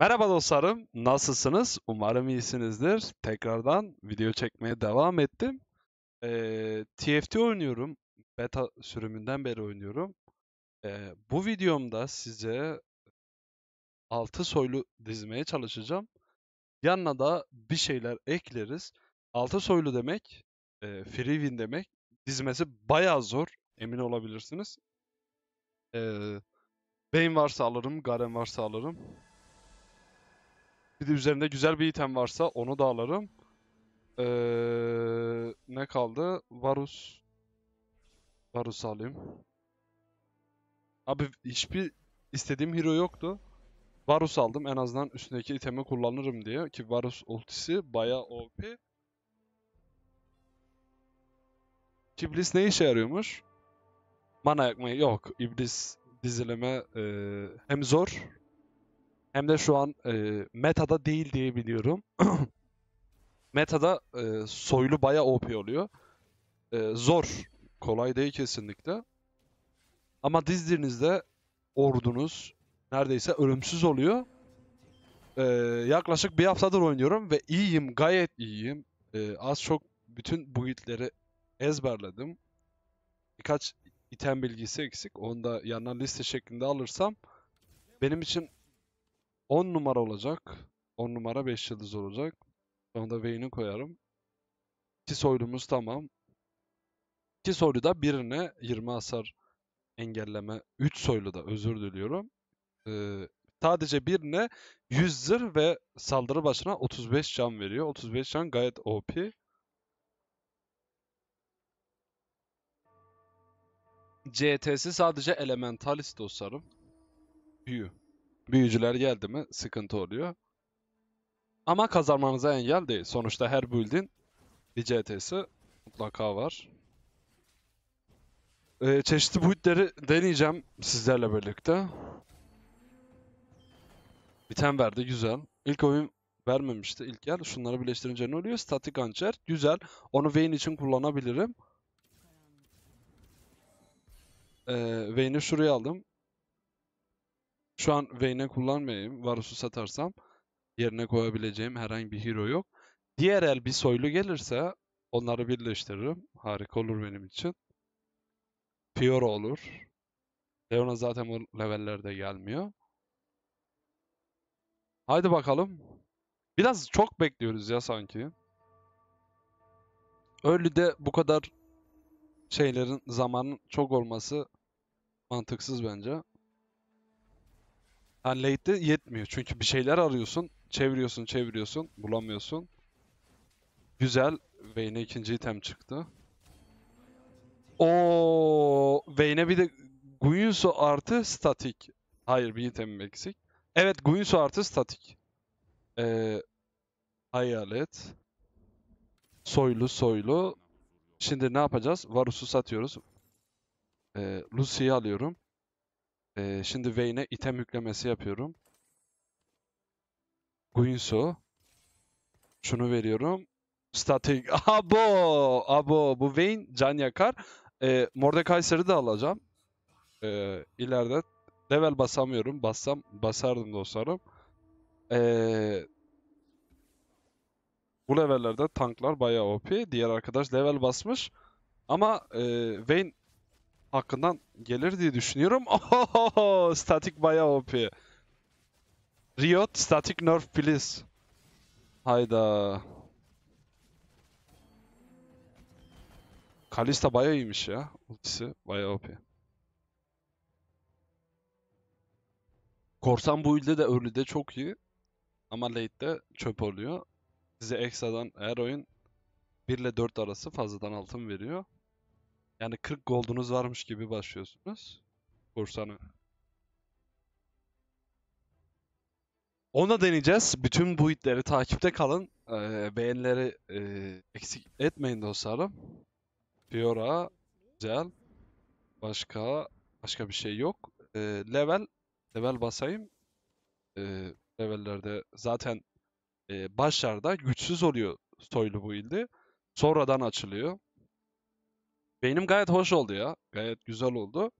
Merhaba dostlarım, nasılsınız? Umarım iyisinizdir. Tekrardan video çekmeye devam ettim. Ee, TFT oynuyorum. Beta sürümünden beri oynuyorum. Ee, bu videomda size altı soylu dizmeye çalışacağım. Yanına da bir şeyler ekleriz. Altı soylu demek, e, free win demek. Dizmesi bayağı zor, emin olabilirsiniz. Ee, Bane varsa alırım, Garen varsa alırım. Bir de üzerinde güzel bir item varsa onu da alırım. Ee, ne kaldı? Varus. Varus alayım. Abi hiçbir istediğim hero yoktu. Varus aldım en azından üstündeki itemi kullanırım diye ki Varus ultisi baya OP. İblis ne işe yarıyormuş? Mana yakmayı yok. İblis dizileme e, hem zor hem de şu an e, metada değil diye biliyorum. metada e, soylu baya OP oluyor. E, zor. Kolay değil kesinlikle. Ama dizdiğinizde ordunuz neredeyse ölümsüz oluyor. E, yaklaşık bir haftadır oynuyorum ve iyiyim. Gayet iyiyim. E, az çok bütün buildleri ezberledim. Birkaç item bilgisi eksik. Onu da yanına liste şeklinde alırsam benim için 10 numara olacak. 10 numara 5 yıldız olacak. Sonra da Vayne'i koyarım. İki soylumuz tamam. İki soyluda birine 20 hasar engelleme. 3 soyluda özür diliyorum. Ee, sadece birine 100 zırh ve saldırı başına 35 can veriyor. 35 can gayet OP. CT'si sadece elementalist dostlarım. Büyü büyücüler geldi mi sıkıntı oluyor. Ama kazanmanıza engel değil. Sonuçta her build'in bir CT'si mutlaka var. Ee, çeşitli build'leri deneyeceğim sizlerle birlikte. Biten verdi güzel. İlk oyun vermemişti ilk yer. Şunları birleştirince ne oluyor? Statik hançer. Güzel. Onu Vayne için kullanabilirim. Ee, Vayne'i şuraya aldım. Şu an Vayne'e kullanmayayım. Varus'u satarsam yerine koyabileceğim herhangi bir hero yok. Diğer el bir soylu gelirse onları birleştiririm. Harika olur benim için. Fiora olur. Leona zaten bu levellerde gelmiyor. Haydi bakalım. Biraz çok bekliyoruz ya sanki. Öyle de bu kadar şeylerin zamanın çok olması mantıksız bence. Yani late'de yetmiyor. Çünkü bir şeyler arıyorsun. Çeviriyorsun, çeviriyorsun. Bulamıyorsun. Güzel. Vayne'e ikinci item çıktı. O Vayne'e bir de Guinsoo artı statik. Hayır bir item eksik. Evet Guinsoo artı statik. Ee, hayalet. Soylu soylu. Şimdi ne yapacağız? Varus'u satıyoruz. Ee, Lucy'yi alıyorum. Ee, şimdi Vayne'e item yüklemesi yapıyorum. Guinso. Şunu veriyorum. Static, Abo! Abo! Bu Vayne can yakar. Ee, Mordekaiser'ı da alacağım. Ee, ileride level basamıyorum. Bassam basardım dostlarım. Ee, bu levellerde tanklar bayağı OP. Diğer arkadaş level basmış. Ama e, Vayne hakkından gelir diye düşünüyorum. Ohohoho! Static bayağı OP. Riot, static nerf please. Hayda. Kalista bayağı iyiymiş ya. Ultisi bayağı OP. Korsan bu ilde de early'de çok iyi. Ama late'de çöp oluyor. Size ekstradan eğer oyun 1 ile 4 arası fazladan altın veriyor. Yani 40 gold'unuz varmış gibi başlıyorsunuz. Kursanı. Ona deneyeceğiz. Bütün bu hitleri takipte kalın. Ee, beğenileri e, eksik etmeyin dostlarım. Fiora, güzel. Başka başka bir şey yok. Ee, level level basayım. Ee, levellerde zaten e, başlarda güçsüz oluyor soylu bu ildi. Sonradan açılıyor. Benim gayet hoş oldu ya. Gayet güzel oldu.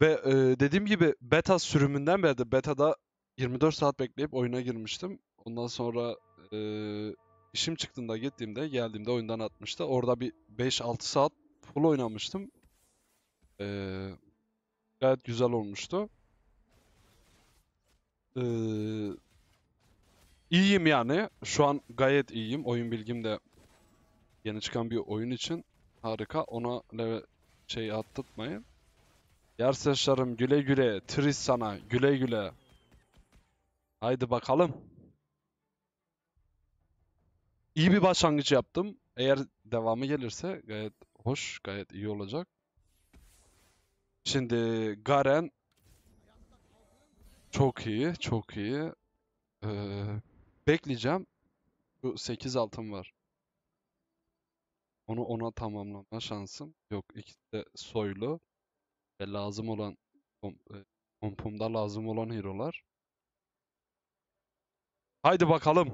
Ve e, dediğim gibi beta sürümünden beri de beta'da 24 saat bekleyip oyuna girmiştim. Ondan sonra e, işim çıktığında gittiğimde geldiğimde oyundan atmıştı. Orada bir 5-6 saat full oynamıştım. E, gayet güzel olmuştu. E, iyiyim yani. Şu an gayet iyiyim. Oyun bilgim de yeni çıkan bir oyun için Harika. Ona şey attırtmayın. Yerseçlerim güle güle. Tris sana güle güle. Haydi bakalım. İyi bir başlangıç yaptım. Eğer devamı gelirse gayet hoş, gayet iyi olacak. Şimdi Garen çok iyi, çok iyi. Ee, bekleyeceğim. Bu 8 altın var. Onu ona tamamlama şansım yok. İkisi de soylu ve lazım olan e, kompumda lazım olan hero'lar. Haydi bakalım.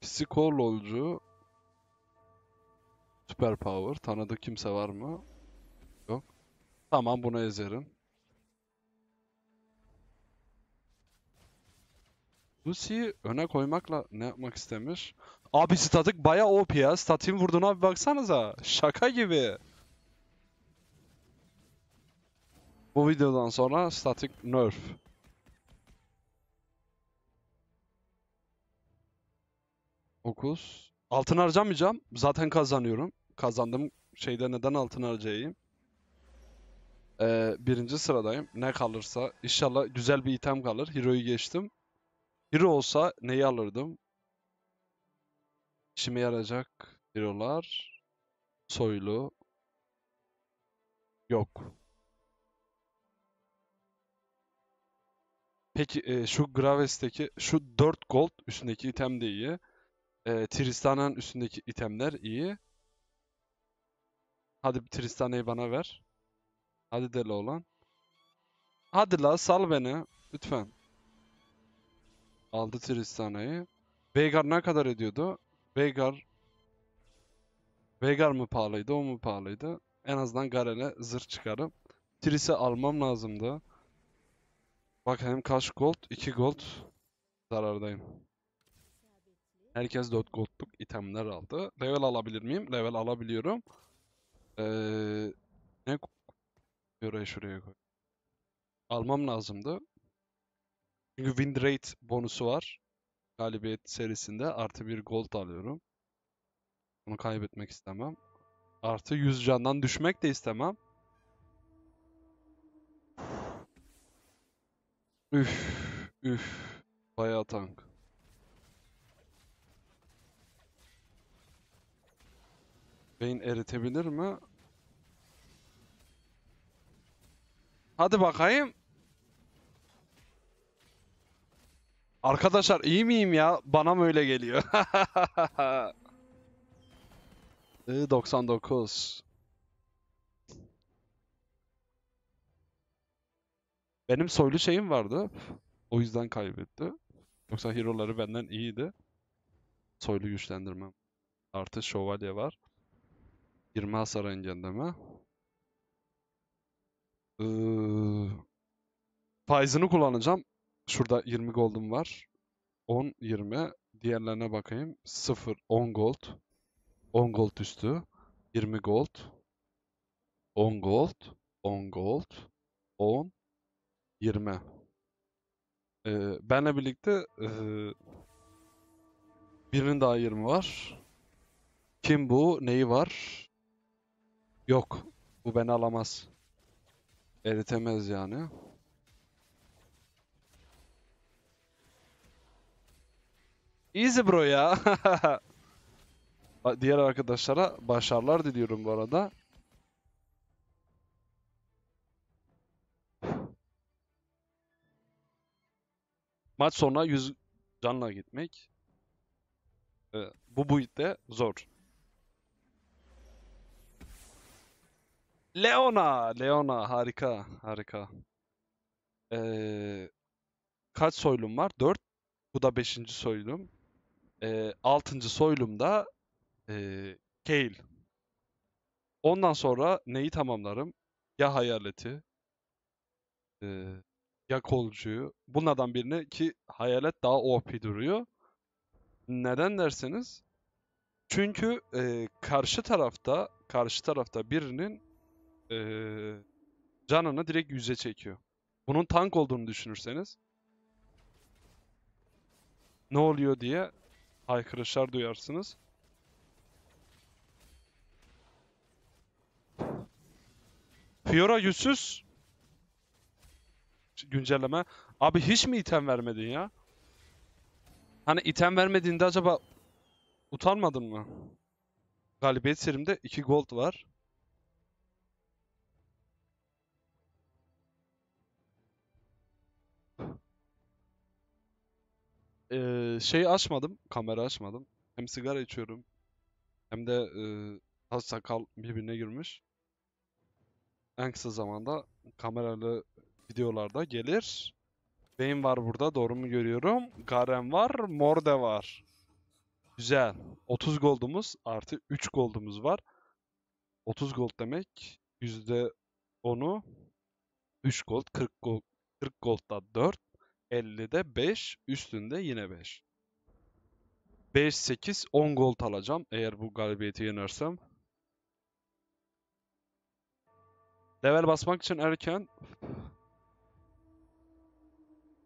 Psikolojcu, süper power Tanıdık kimse var mı? Yok. Tamam bunu ezerim. Lucy'yi öne koymakla ne yapmak istemiş? Abi statik baya OP ya. Statin vurduğuna bir baksanıza. Şaka gibi. Bu videodan sonra statik nerf. Dokuz. Altın harcamayacağım. Zaten kazanıyorum. Kazandım şeyde neden altın harcayayım? Ee, birinci sıradayım. Ne kalırsa. İnşallah güzel bir item kalır. Hero'yu geçtim. Hero olsa neyi alırdım? İşime yarayacak hero'lar. Soylu. Yok. Peki e, şu Graves'teki şu 4 gold üstündeki item de iyi. E, Tristana'nın üstündeki itemler iyi. Hadi Tristan'ı bana ver. Hadi deli olan. Hadi la sal beni. Lütfen. Aldı Tristana'yı. Veigar ne kadar ediyordu? Veigar Veigar mı pahalıydı, o mu pahalıydı? En azından Garel'e zırh çıkarıp Tris'i almam lazımdı. Bak hem kaç gold? 2 gold zarardayım. Herkes 4 goldluk itemler aldı. Level alabilir miyim? Level alabiliyorum. Ee, ne göre şuraya koy. Almam lazımdı. Çünkü win rate bonusu var. Galibiyet serisinde artı bir gold alıyorum. Onu kaybetmek istemem. Artı 100 candan düşmek de istemem. Üf, üf. Bayağı tank. Beyin eritebilir mi? Hadi bakayım. Arkadaşlar iyi miyim ya? Bana mı öyle geliyor? I 99. Benim soylu şeyim vardı. O yüzden kaybetti. Yoksa hero'ları benden iyiydi. Soylu güçlendirmem. Artı şövalye var. 20 hasar engelleme. Ee, faizini kullanacağım. Şurada 20 gold'um var. 10, 20. Diğerlerine bakayım. 0, 10 gold. 10 gold üstü. 20 gold. 10 gold. 10 gold. 10, 20. Ee, benle birlikte e, birinin daha 20 var. Kim bu? Neyi var? Yok. Bu beni alamaz. Eritemez yani. Easy bro ya. Diğer arkadaşlara başarılar diliyorum bu arada. Maç sonra 100 canla gitmek. Evet, bu build'de zor. Leona! Leona harika. Harika. Ee, kaç soylum var? 4. Bu da 5. soylum e, 6. soylumda e, Kale. Ondan sonra neyi tamamlarım? Ya hayaleti e, ya kolcuyu. Bunlardan birini ki hayalet daha OP duruyor. Neden derseniz çünkü e, karşı tarafta karşı tarafta birinin e, canını direkt yüze çekiyor. Bunun tank olduğunu düşünürseniz ne oluyor diye haykırışlar duyarsınız. Fiora yüzsüz güncelleme. Abi hiç mi item vermedin ya? Hani item vermediğinde acaba utanmadın mı? Galibiyet serimde 2 gold var. e, şey açmadım. Kamera açmadım. Hem sigara içiyorum. Hem de e, saç sakal birbirine girmiş. En kısa zamanda kameralı videolarda gelir. Beyin var burada. Doğru mu görüyorum? Garen var. Morde var. Güzel. 30 goldumuz artı 3 goldumuz var. 30 gold demek %10'u 3 gold, 40 gold, 40 gold da 4. 50'de 5, üstünde yine 5. 5 8 10 gol alacağım eğer bu galibiyeti yenersem. Level basmak için erken.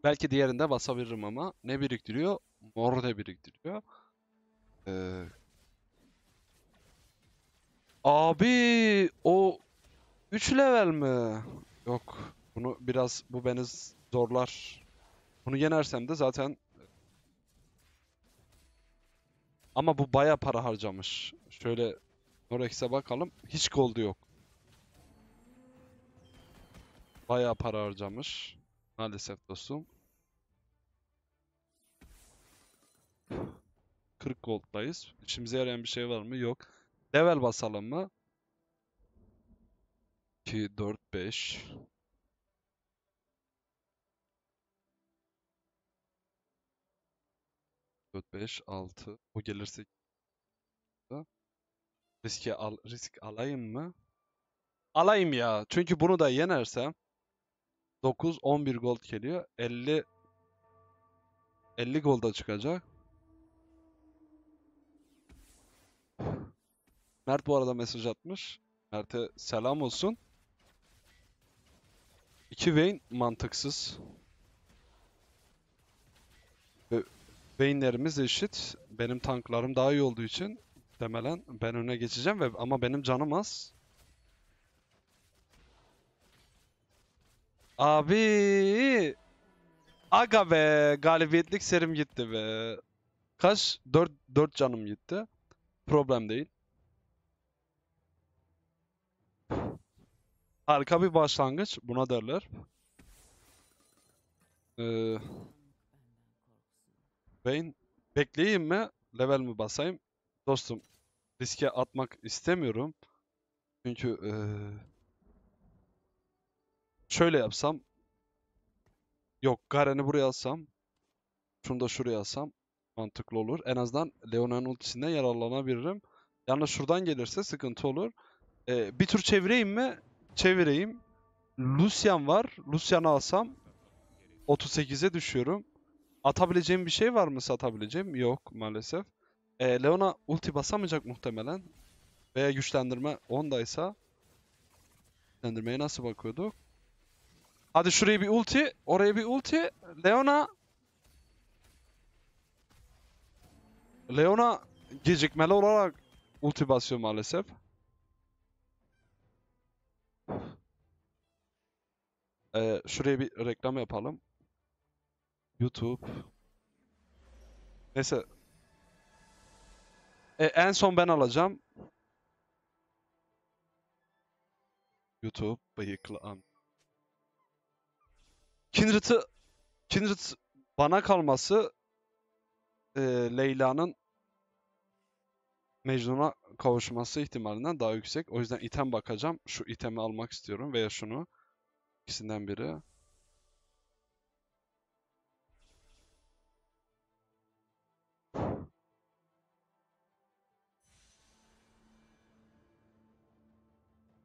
Belki diğerinde basabilirim ama ne biriktiriyor? Mor da biriktiriyor. Ee... Abi o 3 level mi? Yok. Bunu biraz bu beni zorlar. Bunu yenersem de zaten... Ama bu baya para harcamış. Şöyle Norex'e bakalım. Hiç gold yok. Baya para harcamış. Maalesef dostum. 40 gold'dayız. İşimize yarayan bir şey var mı? Yok. Level basalım mı? 2, 4, 5, 4, 5, 6. bu gelirse riske al risk alayım mı? Alayım ya. Çünkü bunu da yenersem 9 11 gold geliyor. 50 50 golda çıkacak. Mert bu arada mesaj atmış. Mert'e selam olsun. 2 Vayne mantıksız. Ve Vayne'lerimiz eşit. Benim tanklarım daha iyi olduğu için demelen ben öne geçeceğim ve ama benim canım az. Abi Aga be galibiyetlik serim gitti be. Kaç? 4 4 canım gitti. Problem değil. Harika bir başlangıç buna derler. Ee, Beyin bekleyeyim mi? Level mi basayım? Dostum riske atmak istemiyorum. Çünkü ee, şöyle yapsam yok Garen'i buraya alsam şunu da şuraya alsam mantıklı olur. En azından Leona'nın ultisinden yararlanabilirim. Yalnız şuradan gelirse sıkıntı olur. Ee, bir tur çevireyim mi? Çevireyim. Lucian var. Lucian'ı alsam 38'e düşüyorum. Atabileceğim bir şey var mı satabileceğim? Yok maalesef. E, Leona ulti basamayacak muhtemelen. Veya güçlendirme 10'daysa güçlendirmeye nasıl bakıyorduk? Hadi şuraya bir ulti, oraya bir ulti. Leona Leona gecikmeli olarak ulti basıyor maalesef. Ee, şuraya bir reklam yapalım. YouTube. Neyse. E, en son ben alacağım. YouTube bıyıklan. Kindred'ı Kindred bana kalması e, Leyla'nın Mecnun'a kavuşması ihtimalinden daha yüksek. O yüzden item bakacağım. Şu itemi almak istiyorum veya şunu. İkisinden biri.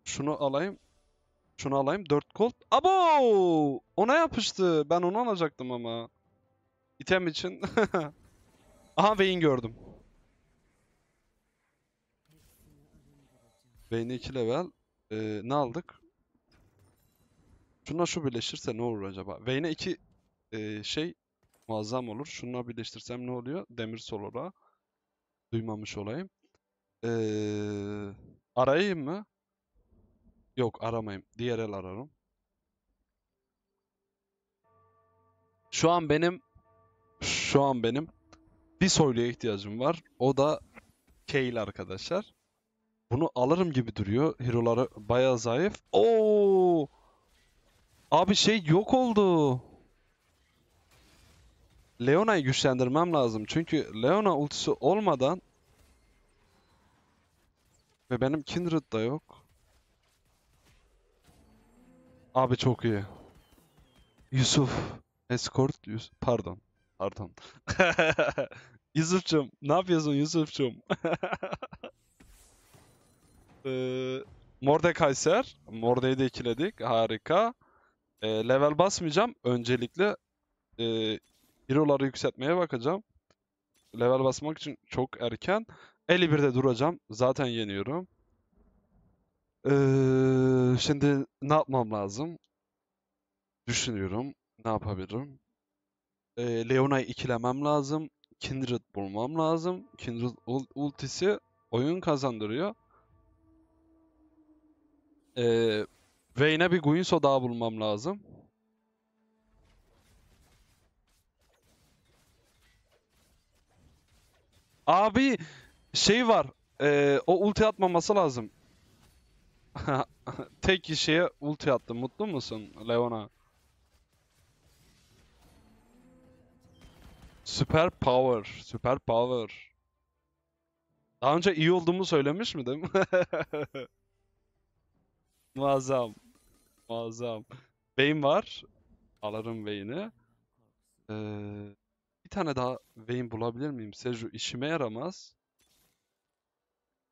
Şunu alayım. Şunu alayım. 4 gold. Abo! Ona yapıştı. Ben onu alacaktım ama. İtem için. Aha Vayne gördüm. Vayne 2 level. Ee, ne aldık? Şuna şu birleşirse ne olur acaba? Vayne 2 e, şey muazzam olur. şuna birleştirsem ne oluyor? Demir solora. Duymamış olayım. Ee, arayayım mı? Yok aramayayım. Diğer el ararım. Şu an benim şu an benim bir soyluya ihtiyacım var. O da Kale arkadaşlar. Bunu alırım gibi duruyor. Hero'ları bayağı zayıf. Oo! Abi şey yok oldu. Leona'yı güçlendirmem lazım. Çünkü Leona ultisi olmadan ve benim Kindred da yok. Abi çok iyi. Yusuf. Escort. Yusuf. pardon. Pardon. Yusuf'cum. Ne yapıyorsun Yusufçum? ee, Mordekaiser. Morde'yi de ikiledik. Harika. Ee, level basmayacağım. Öncelikle e, hero'ları yükseltmeye bakacağım. Level basmak için çok erken. 51'de duracağım. Zaten yeniyorum. Ee, şimdi ne yapmam lazım? Düşünüyorum. Ne yapabilirim? Ee, Leona'yı ikilemem lazım. Kindred bulmam lazım. Kindred ultisi oyun kazandırıyor. Ee, Vayne'e bir Guinso daha bulmam lazım. Abi şey var. E, o ulti atmaması lazım. Tek kişiye ulti attım. Mutlu musun Leona? Süper power. Süper power. Daha önce iyi olduğumu söylemiş miydim? Muazzam. Muazzam. Beyin var. Alırım beyni. Ee, bir tane daha vein bulabilir miyim? Seju işime yaramaz.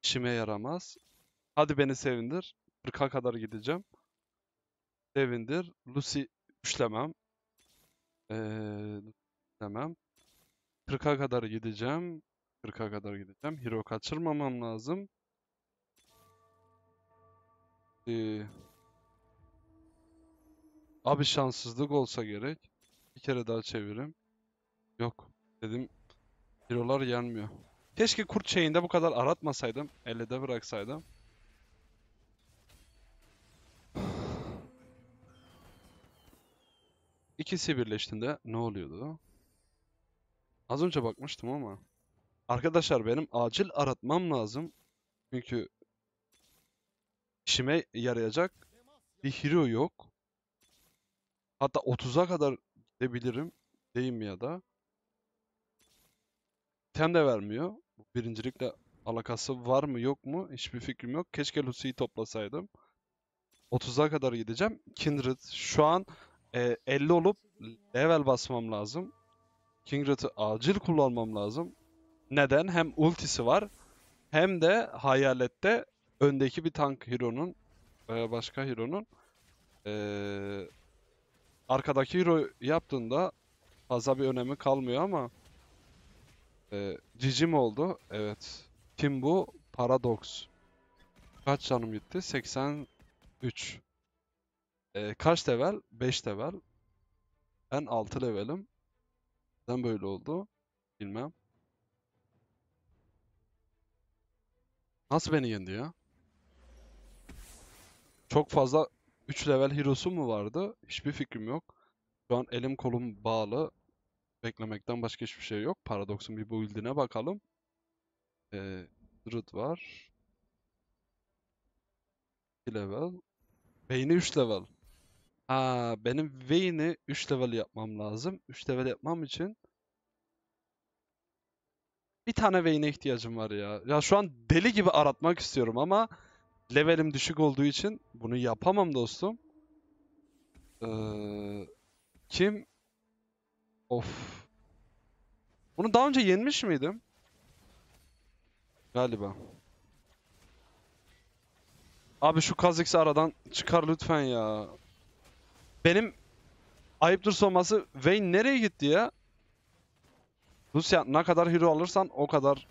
İşime yaramaz. Hadi beni sevindir. 40'a kadar gideceğim. Sevindir. Lucy üçlemem. Ee, demem. 40'a kadar gideceğim. 40'a kadar gideceğim. Hero kaçırmamam lazım. Ee, abi şanssızlık olsa gerek. Bir kere daha çevirim. Yok. Dedim hero'lar yenmiyor. Keşke kurt şeyinde bu kadar aratmasaydım. 50'de bıraksaydım. İkisi birleştiğinde ne oluyordu? Az önce bakmıştım ama. Arkadaşlar benim acil aratmam lazım. Çünkü işime yarayacak bir hero yok. Hatta 30'a kadar gidebilirim. Deyim ya da. Tem de vermiyor. Birincilikle alakası var mı yok mu hiçbir fikrim yok. Keşke Lucy'yi toplasaydım. 30'a kadar gideceğim. Kindred şu an e, ee, 50 olup level basmam lazım. Kingrat'ı acil kullanmam lazım. Neden? Hem ultisi var hem de hayalette öndeki bir tank hero'nun veya başka hero'nun e, arkadaki hero yaptığında fazla bir önemi kalmıyor ama e, cicim oldu. Evet. Kim bu? Paradox. Kaç canım gitti? 83. Ee, kaç level? 5 level. Ben 6 levelim. Neden böyle oldu? Bilmem. Nasıl beni yendi ya? Çok fazla 3 level hero'su mu vardı? Hiçbir fikrim yok. Şu an elim kolum bağlı. Beklemekten başka hiçbir şey yok. Paradox'un bir build'ine bakalım. Ee, var. 2 level. Beyni 3 level. Aa, benim Vayne'i 3 level yapmam lazım. 3 level yapmam için bir tane Vayne'e ihtiyacım var ya. Ya şu an deli gibi aratmak istiyorum ama levelim düşük olduğu için bunu yapamam dostum. Ee, kim? Of. Bunu daha önce yenmiş miydim? Galiba. Abi şu Kazix'i aradan çıkar lütfen ya. Benim ayıptır sorması Vayne nereye gitti ya? Rusya, ne kadar hero alırsan o kadar.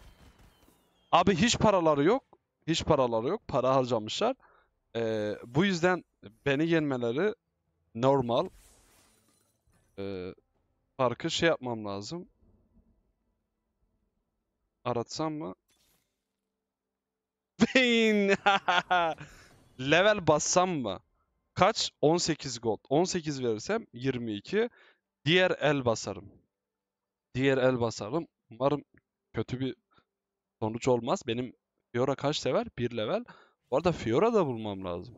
Abi hiç paraları yok. Hiç paraları yok. Para harcamışlar. Ee, bu yüzden beni yenmeleri normal. Ee, farkı şey yapmam lazım. Aratsam mı? Vayne! Level bassam mı? Kaç? 18 gold. 18 verirsem 22. Diğer el basarım. Diğer el basarım. Umarım kötü bir sonuç olmaz. Benim Fiora kaç sever? 1 level. Bu arada Fiora da bulmam lazım.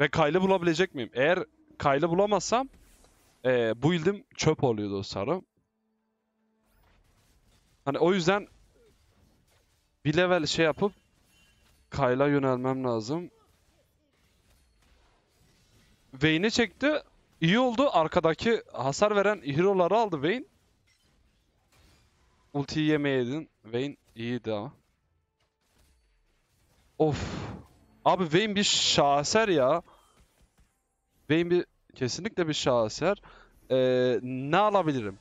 Ve Kyle'ı bulabilecek miyim? Eğer Kyle'ı bulamazsam ee, bu ildim çöp oluyor dostlarım. Hani o yüzden bir level şey yapıp Kayla yönelmem lazım. Vayne'i çekti. İyi oldu. Arkadaki hasar veren hero'ları aldı Vayne. Ultiyi yemeyeydin. Vayne iyiydi ama. Of. Abi Vayne bir şaheser ya. Vayne bir kesinlikle bir şaheser. Ee, ne alabilirim?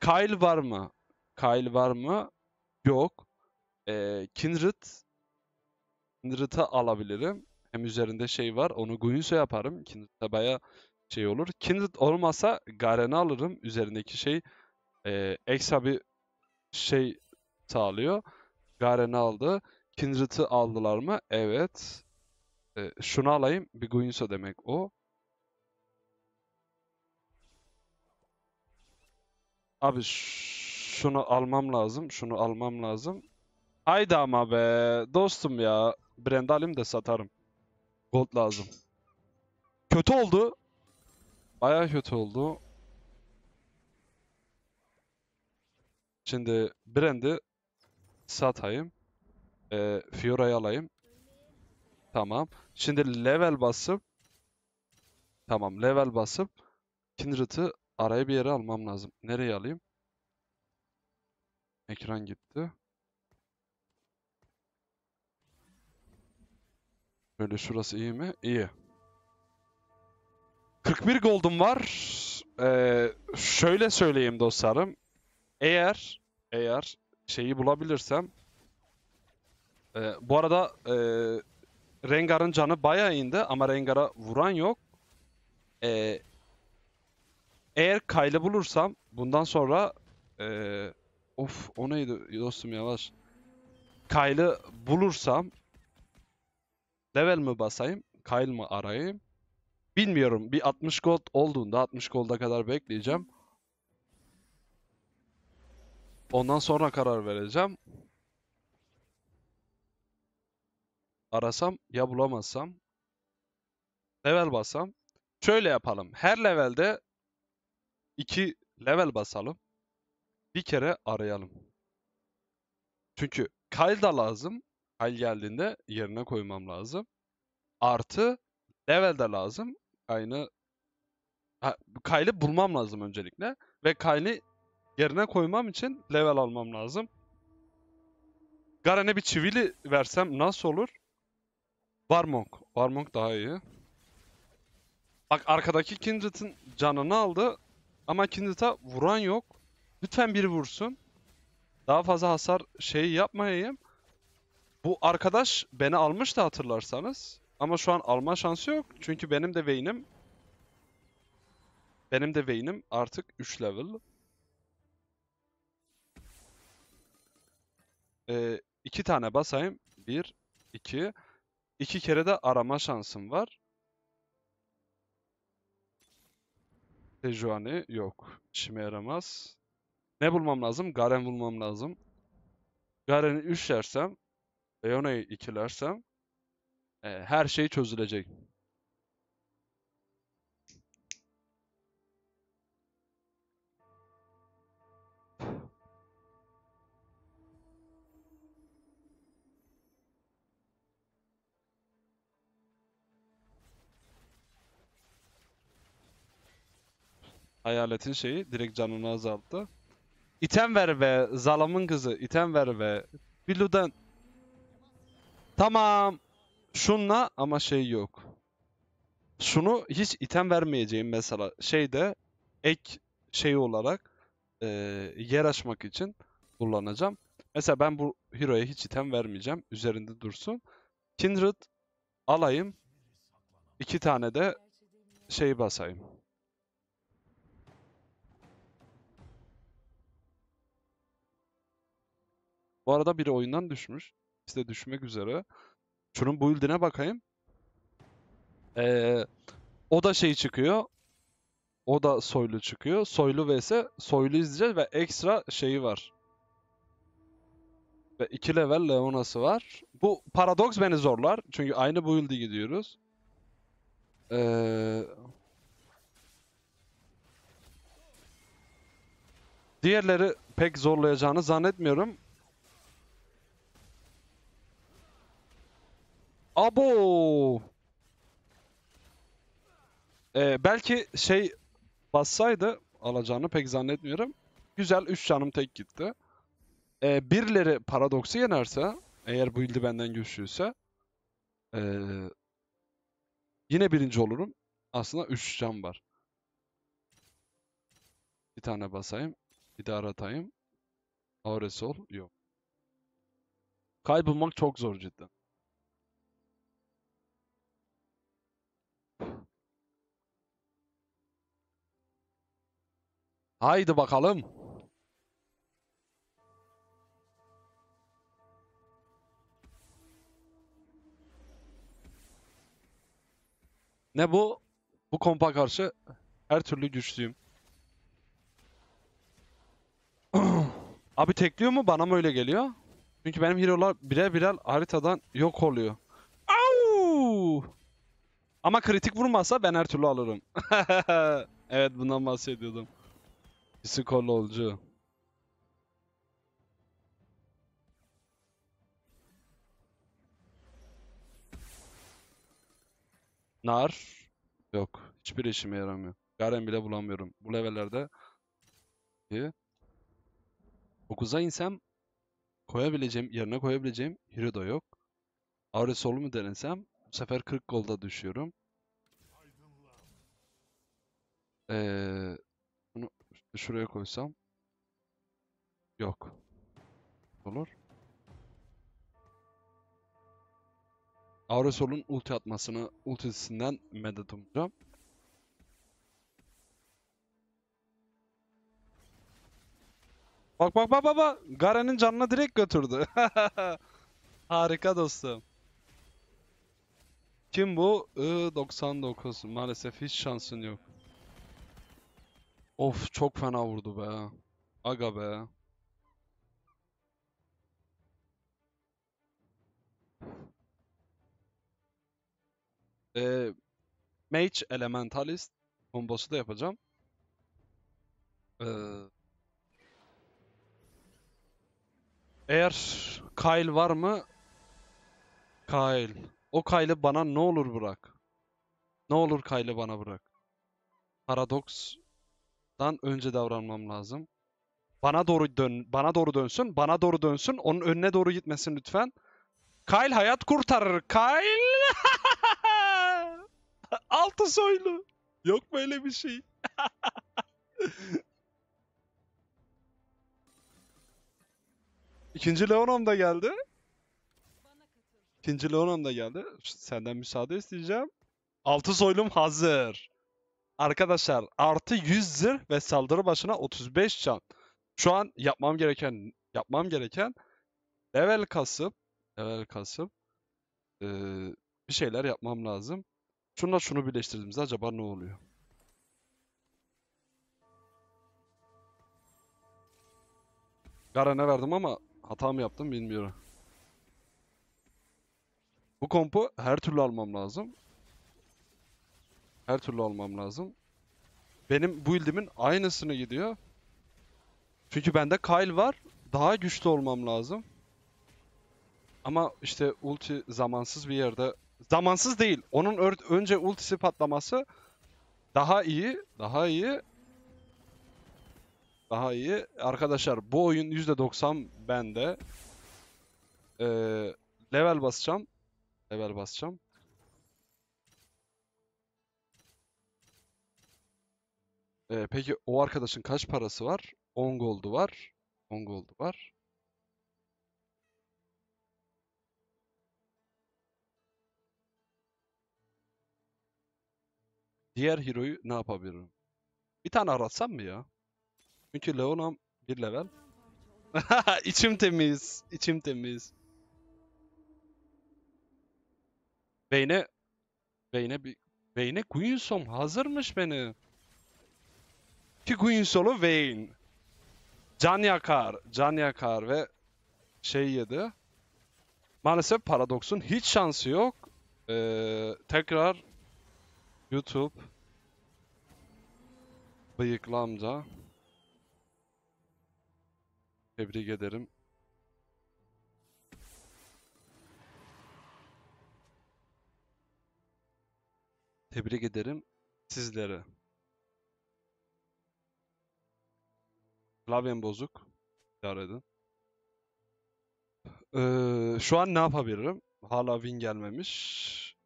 Kyle var mı? Kyle var mı? Yok. Ee, Kindred Kindred'ı alabilirim. Hem üzerinde şey var. Onu Guinsoo yaparım. Kindred'de baya şey olur. Kindred olmasa Garen'i alırım. Üzerindeki şey e, ekstra bir şey sağlıyor. Garen'i aldı. Kindred'ı aldılar mı? Evet. E, şunu alayım. Bir Guinsoo demek o. Abi şunu almam lazım. Şunu almam lazım. Haydi ama be. Dostum ya. Brendal'im de satarım. Gold lazım. Kötü oldu. Baya kötü oldu. Şimdi Brand'i satayım. Ee, Fiora'yı alayım. Tamam. Şimdi level basıp Tamam level basıp Kindred'ı araya bir yere almam lazım. Nereye alayım? Ekran gitti. öyle şurası iyi mi? İyi. 41 gold'um var. Ee, şöyle söyleyeyim dostlarım. Eğer eğer şeyi bulabilirsem ee, bu arada e, Rengar'ın canı bayağı indi ama Rengar'a vuran yok. Ee, eğer Kayle bulursam bundan sonra e, of o neydi dostum yavaş. Kayle bulursam Level mi basayım? Kyle mı arayayım? Bilmiyorum. Bir 60 gold olduğunda 60 gold'a kadar bekleyeceğim. Ondan sonra karar vereceğim. Arasam ya bulamazsam. Level basam. Şöyle yapalım. Her levelde 2 level basalım. Bir kere arayalım. Çünkü Kyle da lazım hal geldiğinde yerine koymam lazım. Artı level de lazım. Aynı ha, bulmam lazım öncelikle. Ve Kyle'i yerine koymam için level almam lazım. Garen'e bir çivili versem nasıl olur? Varmong. Varmong daha iyi. Bak arkadaki Kindred'in canını aldı. Ama Kindred'a vuran yok. Lütfen biri vursun. Daha fazla hasar şeyi yapmayayım. Bu arkadaş beni almıştı hatırlarsanız. Ama şu an alma şansı yok. Çünkü benim de veynim benim de veynim artık 3 level. Ee, iki tane basayım. bir, iki. İki kere de arama şansım var. Sejuani yok. İşime yaramaz. Ne bulmam lazım? Garen bulmam lazım. Garen'i 3 yersem Leona'yı ikilersem e, her şey çözülecek. Hayaletin şeyi direkt canını azalttı. İtem ver be zalamın kızı item ver be. Bilu'dan Tamam. Şunla ama şey yok. Şunu hiç item vermeyeceğim mesela. Şeyde ek şey olarak e, yer açmak için kullanacağım. Mesela ben bu hero'ya hiç item vermeyeceğim. Üzerinde dursun. Kindred alayım. İki tane de şey basayım. Bu arada biri oyundan düşmüş de düşmek üzere. Şunun build'ine bakayım. Ee, o da şey çıkıyor. O da soylu çıkıyor. Soylu vs. Soylu izleyeceğiz ve ekstra şeyi var. Ve 2 level Leona'sı var. Bu paradoks beni zorlar. Çünkü aynı build'e gidiyoruz. Ee... Diğerleri pek zorlayacağını zannetmiyorum. Abo! Ee, belki şey bassaydı alacağını pek zannetmiyorum. Güzel 3 canım tek gitti. Ee, birileri paradoksu yenerse eğer bu ildi benden güçlüyse ee, yine birinci olurum. Aslında 3 can var. Bir tane basayım. Bir daha aratayım. Auresol yok. Kaybolmak çok zor cidden. Haydi bakalım. Ne bu? Bu kompa karşı her türlü güçlüyüm. Abi tekliyor mu? Bana mı öyle geliyor? Çünkü benim hero'lar birer birer haritadan yok oluyor. Au! Ama kritik vurmazsa ben her türlü alırım. evet bundan bahsediyordum. İstikrarlı Nar. Yok. Hiçbir işime yaramıyor. Garen bile bulamıyorum. Bu levellerde 9'a insem koyabileceğim, yerine koyabileceğim Hirido yok. Ağrı solu mu denesem bu sefer 40 golda düşüyorum. Ee, Şuraya koysam. Yok. Olur. Auresol'un ulti atmasını ultisinden medet umacağım. Bak bak bak bak bak. Garen'in canını direkt götürdü. Harika dostum. Kim bu? I 99. Maalesef hiç şansın yok. Of çok fena vurdu be. Aga be. Ee, Mage Elementalist kombosu da yapacağım. Ee, eğer Kyle var mı? Kyle. O Kyle'ı bana ne olur bırak. Ne olur Kyle'ı bana bırak. Paradox Dan önce davranmam lazım. Bana doğru dön, bana doğru dönsün, bana doğru dönsün. Onun önüne doğru gitmesin lütfen. Kyle hayat kurtarır. Kyle! Altı soylu. Yok böyle bir şey. İkinci Leonom da geldi. İkinci Leonom da geldi. Senden müsaade isteyeceğim. Altı soylum hazır. Arkadaşlar artı 100 zırh ve saldırı başına 35 can. Şu an yapmam gereken yapmam gereken level kasıp level kasıp ee, bir şeyler yapmam lazım. Şunla şunu birleştirdiğimizde acaba ne oluyor? ne verdim ama hata mı yaptım bilmiyorum. Bu kompu her türlü almam lazım. Her türlü almam lazım. Benim bu ildimin aynısını gidiyor. Çünkü bende Kyle var. Daha güçlü olmam lazım. Ama işte ulti zamansız bir yerde. Zamansız değil. Onun önce ultisi patlaması daha iyi. Daha iyi. Daha iyi. Arkadaşlar bu oyun %90 bende. Ee, level basacağım. Level basacağım. Ee, peki o arkadaşın kaç parası var? 10 goldu var. 10 goldu var. Diğer hero'yu ne yapabilirim? Bir tane aratsam mı ya? Çünkü Leonam bir level. İçim temiz. İçim temiz. Beyne Beyne bir Beyne Queensom hazırmış beni. İki gün sonu Vayne. Can yakar. Can yakar ve şey yedi. Maalesef paradoksun hiç şansı yok. Ee, tekrar YouTube Bıyıklı amca. Tebrik ederim. Tebrik ederim sizlere. Klavyem bozuk. İdare edin. Ee, şu an ne yapabilirim? Hala win gelmemiş.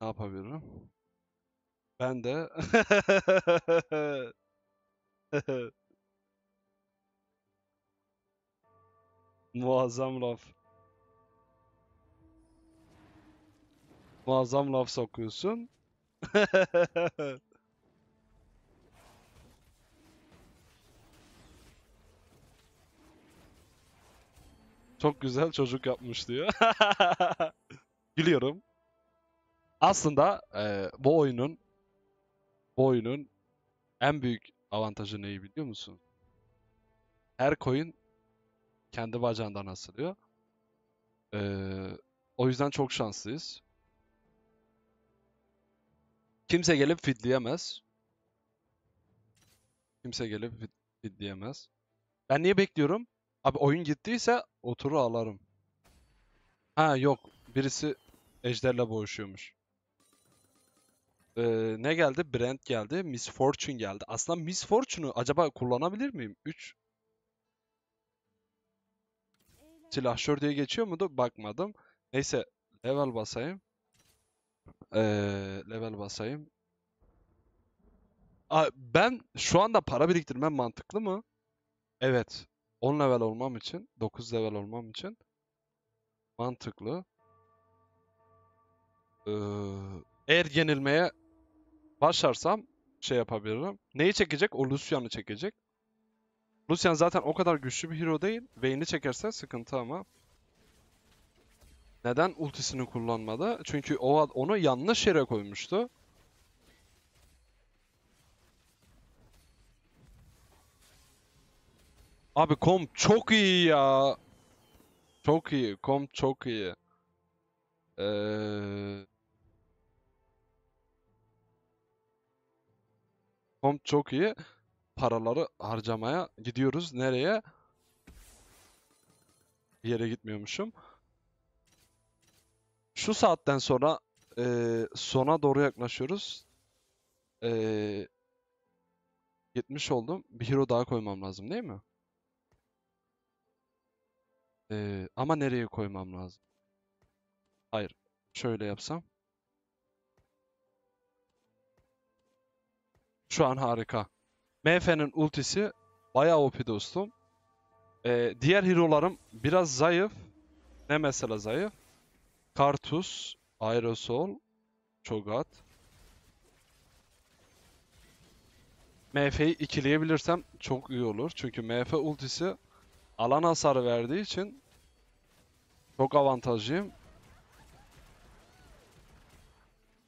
Ne yapabilirim? Ben de Muazzam laf. Muazzam laf sokuyorsun. Çok güzel çocuk yapmış diyor. Gülüyorum. Aslında e, bu oyunun bu oyunun en büyük avantajı neyi biliyor musun? Her coin kendi bacağından asılıyor. Ee, o yüzden çok şanslıyız. Kimse gelip fitleyemez. Kimse gelip fitleyemez. Ben niye bekliyorum? Abi oyun gittiyse oturu alarım. Ha yok. Birisi ejderle boğuşuyormuş. Ee, ne geldi? Brand geldi. Miss Fortune geldi. Aslında Miss Fortune'u acaba kullanabilir miyim? 3 silahşör diye geçiyor mu? Bakmadım. Neyse level basayım. Ee, level basayım. Aa, ben şu anda para biriktirmem mantıklı mı? Evet. 10 level olmam için, 9 level olmam için mantıklı. Ee, eğer yenilmeye başlarsam şey yapabilirim. Neyi çekecek? O Lucian'ı çekecek. Lucian zaten o kadar güçlü bir hero değil. Vayne'i çekerse sıkıntı ama. Neden ultisini kullanmadı? Çünkü o onu yanlış yere koymuştu. Abi kom çok iyi ya. Çok iyi. Kom çok iyi. Ee... Kom çok iyi. Paraları harcamaya gidiyoruz. Nereye? Bir yere gitmiyormuşum. Şu saatten sonra e, sona doğru yaklaşıyoruz. E, 70 oldum. Bir hero daha koymam lazım değil mi? Ee, ama nereye koymam lazım? Hayır. Şöyle yapsam. Şu an harika. MF'nin ultisi bayağı OP dostum. Ee, diğer hero'larım biraz zayıf. Ne mesela zayıf? Kartus, Aerosol, Cho'Gath. MF'yi ikileyebilirsem çok iyi olur. Çünkü MF ultisi alan hasarı verdiği için çok avantajlıyım.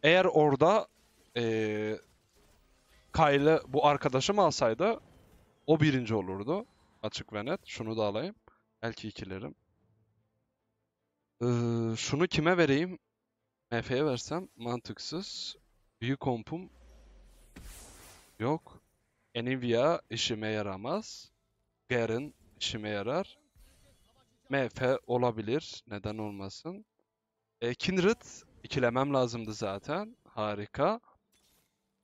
Eğer orada ee, Kyle bu arkadaşım alsaydı o birinci olurdu. Açık ve net. Şunu da alayım. Belki ikilerim. Ee, şunu kime vereyim? MF'ye versem mantıksız. Büyük kompum yok. Nvidia işime yaramaz. Garen işime yarar. MF olabilir. Neden olmasın? E, Kindred ikilemem lazımdı zaten. Harika.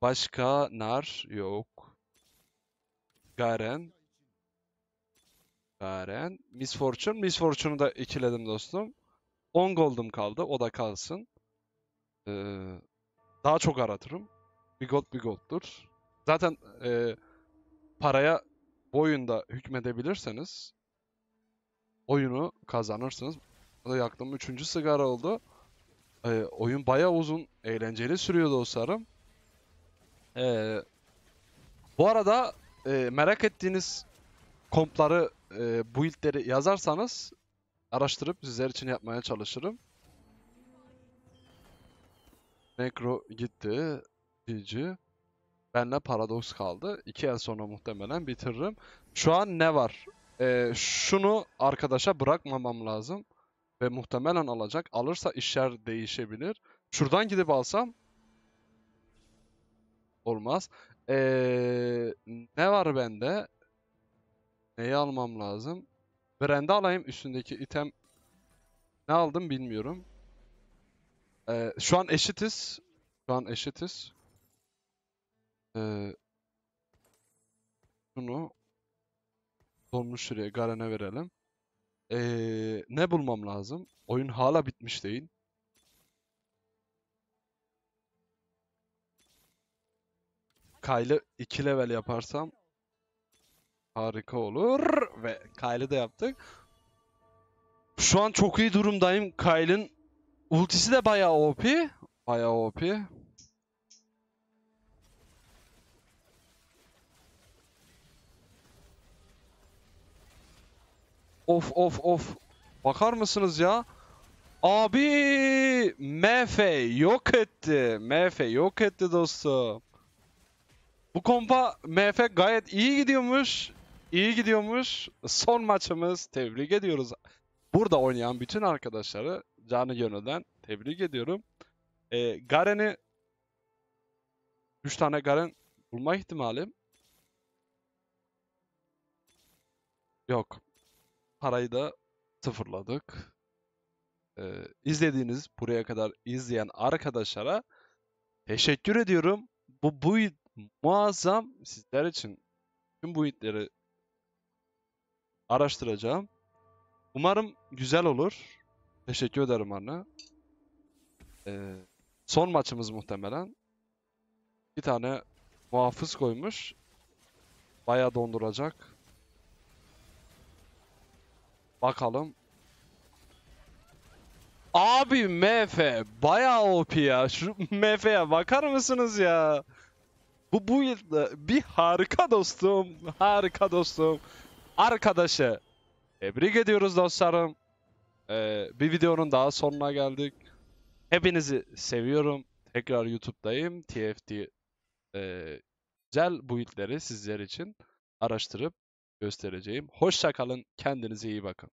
Başka Nar yok. Garen. Garen. Miss Fortune. Miss Fortune'u da ikiledim dostum. 10 gold'um kaldı. O da kalsın. Ee, daha çok aratırım. Bir gold bir gold'dur. Zaten e, paraya boyunda hükmedebilirseniz oyunu kazanırsınız. Burada yaktığım üçüncü sigara oldu. E, oyun bayağı uzun, eğlenceli sürüyor dostlarım. E, ee, bu arada e, merak ettiğiniz kompları, e, buildleri yazarsanız araştırıp sizler için yapmaya çalışırım. Necro gitti. GG. Benle Paradox kaldı. İki el sonra muhtemelen bitiririm. Şu an ne var? e, şunu arkadaşa bırakmamam lazım. Ve muhtemelen alacak. Alırsa işler değişebilir. Şuradan gidip alsam olmaz. Ee, ne var bende? Neyi almam lazım? Brand'ı alayım. Üstündeki item ne aldım bilmiyorum. Ee, şu an eşitiz. Şu an eşitiz. Ee, şunu Sonunu şuraya Garen'e verelim. Ee, ne bulmam lazım? Oyun hala bitmiş değil. Kayle 2 level yaparsam harika olur. Ve Kayle de yaptık. Şu an çok iyi durumdayım. Kyle'ın ultisi de bayağı OP. Bayağı OP. Of of of. Bakar mısınız ya? Abi MF yok etti. MF yok etti dostum. Bu kompa MF gayet iyi gidiyormuş. İyi gidiyormuş. Son maçımız. Tebrik ediyoruz. Burada oynayan bütün arkadaşları canı gönülden tebrik ediyorum. Ee, Garen'i 3 tane Garen bulma ihtimalim. Yok parayı da sıfırladık. Ee, izlediğiniz, buraya kadar izleyen arkadaşlara teşekkür ediyorum. Bu build muazzam sizler için. Tüm buildleri araştıracağım. Umarım güzel olur. Teşekkür ederim Arna. Ee, son maçımız muhtemelen. Bir tane muhafız koymuş. Bayağı donduracak. Bakalım. Abi MF bayağı OP ya. Şu MF'ye bakar mısınız ya? Bu bu e, bir harika dostum. Harika dostum. Arkadaşı. Tebrik ediyoruz dostlarım. Ee, bir videonun daha sonuna geldik. Hepinizi seviyorum. Tekrar YouTube'dayım. TFT e, güzel build'leri sizler için araştırıp göstereceğim. Hoşçakalın. Kendinize iyi bakın.